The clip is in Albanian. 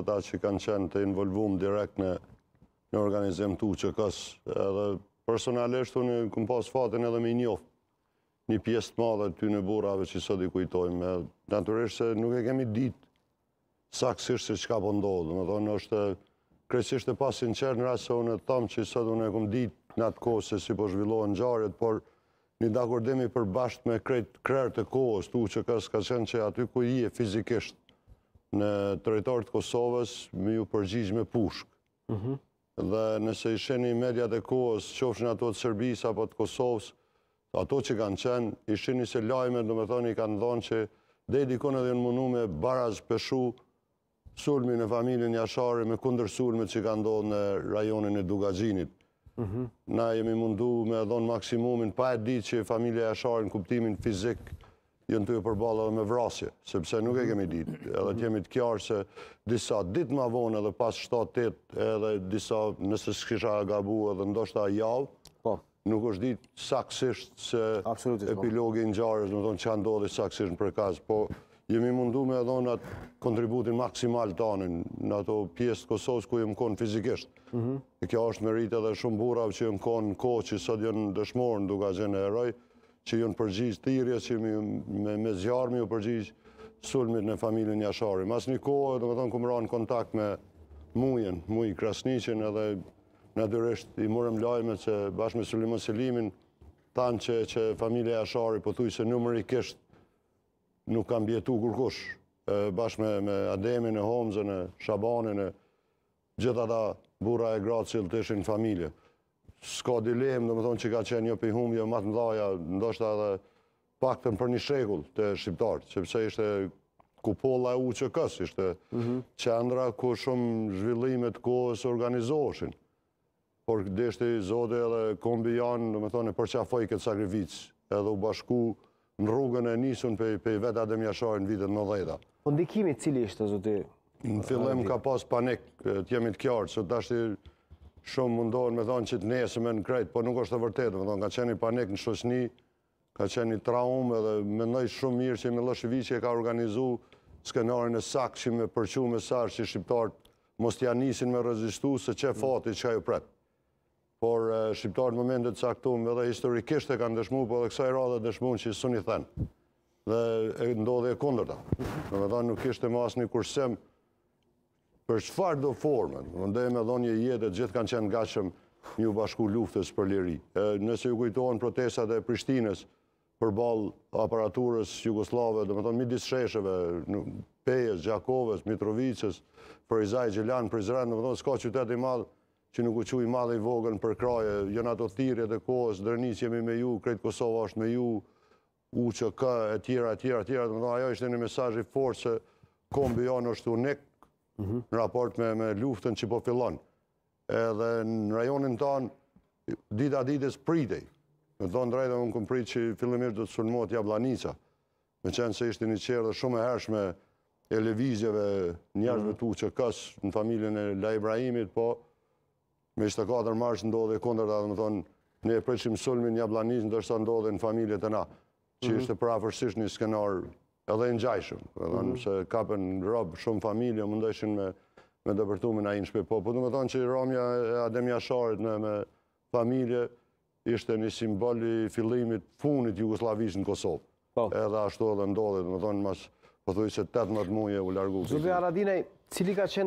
ata që kanë qenë të involvum direkt në në organizim të UQK-s, edhe personalisht unë këm pas fatin edhe me njofë një pjesë të madhe ty në burave që sot i kujtojmë. E, naturisht se nuk e kemi ditë saksisht se qka po ndodhë. Më thonë, është kresisht e pasin qërë në rrasë unë e thamë që sot unë e këm ditë në atë kohë se si po zhvillohen gjarët, por një dakordemi për bashkë me kretë krerë të kohës të UQK-s ka qenë që aty ku i e fizikisht në teritorit Kosovës më ju përgjigj me pushk. Mhm. Dhe nëse isheni mediat e kohës, qofshin ato të Serbis apo të Kosovës, ato që kanë qenë, isheni se lajme, dhe me thoni, kanë dhonë që dhe i dikone dhe në mundu me baraz pëshu sulmi në familin jashare me kunder sulmet që kanë dohë në rajonin e Dugazinit. Mhm. Na jemi mundu me dhonë maksimumin pa e di që familje jashare në kuptimin fizikë jënë të ju përbalë edhe me vrasje, sepse nuk e kemi ditë, edhe të jemi të kjarë se disa ditë ma vonë edhe pas 7-8 edhe disa nëse s'kisha agabu edhe ndoshta javë, po. nuk është ditë saksisht se po. epilogi në gjarës, në tonë që andodhe saksisht në prekaz, po jemi mundu me edhe në atë kontributin maksimal të anën, në ato pjesë të Kosovës ku jemë konë fizikisht. Mhm. Kjo është merit edhe shumë burav që jemë konë në kohë që sot jënë dëshmorën duka gjenë e që ju në përgjigjë tirje, që me zjarë mi ju përgjigjë sulmit në familjen jashari. Mas një kohë, dhe më thonë, ra në kontakt me mujen, muj Krasnicin, edhe në dyresht i murëm lajme që bashkë me Sulimon Selimin tanë që, që familje jashari pëthuj po se numëri kështë nuk kam bjetu kërkush bashkë me, me Ademin, e Homzën, e Shabanin, e gjitha ta bura e gratë që të ishin familje s'ka dilemë, do më thonë që ka qenë një pëjhumbje jo matë mdhaja, ndoshta edhe pak të më për një shekull të shqiptarë, që përse ishte kupolla e UQK-s, ishte mhm. qendra ku shumë zhvillimet kohës organizoheshin, por deshte i zote edhe kombi janë, do më thonë, për që afoj këtë sakrificë, edhe u bashku në rrugën e nisën i vetë Adem në vitën në dhejta. Po cili ishte, zote? Në fillem ka pas panik, të jemi të kjarë, së të ashtë shumë mundohen me thonë që të nesëme në krejtë, po nuk është të vërtetë, me thonë, ka qeni panik në shosni, ka qeni traumë edhe me nëjë shumë mirë që i e ka organizu skenarën e sakë që me përqu me sarë që i shqiptarët mos t'ja nisin me rezistu se që mm. fati që ka ju pretë. Por shqiptarët momentet me edhe historikisht e kanë dëshmu, po edhe kësa i radhe dëshmu në që i suni thënë. Dhe ndodhe e kondërta. Me mm-hmm. nuk ishte mas një kursemë për shfar do formën, më ndaj me dhonjë jetët, gjithë kanë qenë gashëm një bashku luftës për liri. Nëse ju kujtohen protestat e Prishtines për bal aparaturës Jugoslave, dhe më tonë midis sheshëve, Pejes, Gjakoves, Mitrovicës, Prizaj, Gjelan, Prizren, dhe më tonë s'ka qytet i madhë që nuk u që i madhe i vogën për kraje, jënë ato thirje dhe kohës, Drenis jemi me ju, Kretë Kosova është me ju, e tjera, e tjera, dhe më tonë ajo ishte një mesajë i forë se kombi janë është unikë, Mhm. në raport me luftën që po fillon. Edhe në rajonin ton, dita ditës pritej. Me thonë drejta, unë këm prit që fillimisht do të sulmot Jablanica, me qenë se ishte një qerë dhe shumë e hershme e levizjeve njërëve mhm. tu që kësë në familjen e La Ibrahimit, po me ishte 4 marsh dhe kondër dhe me thonë, ne e preqim sulmin Jablanica, ndërsa ndodhe në familjet e na, që mhm. ishte prafërsisht një skenar edhe mhm. në gjajshëm, edhe nëse kapën robë shumë familje, më ndëshin me dëpërtu me nëjnë shpe, po du me thonë që i romja Ademja Sharit me familje ishte një simbol i fillimit funit Jugoslavisë në Kosovë, po. edhe ashtu edhe ndodhe, du me thonë mas pëthuj po se 18 muje u largu. Zubi Aradinej, cili ka qenë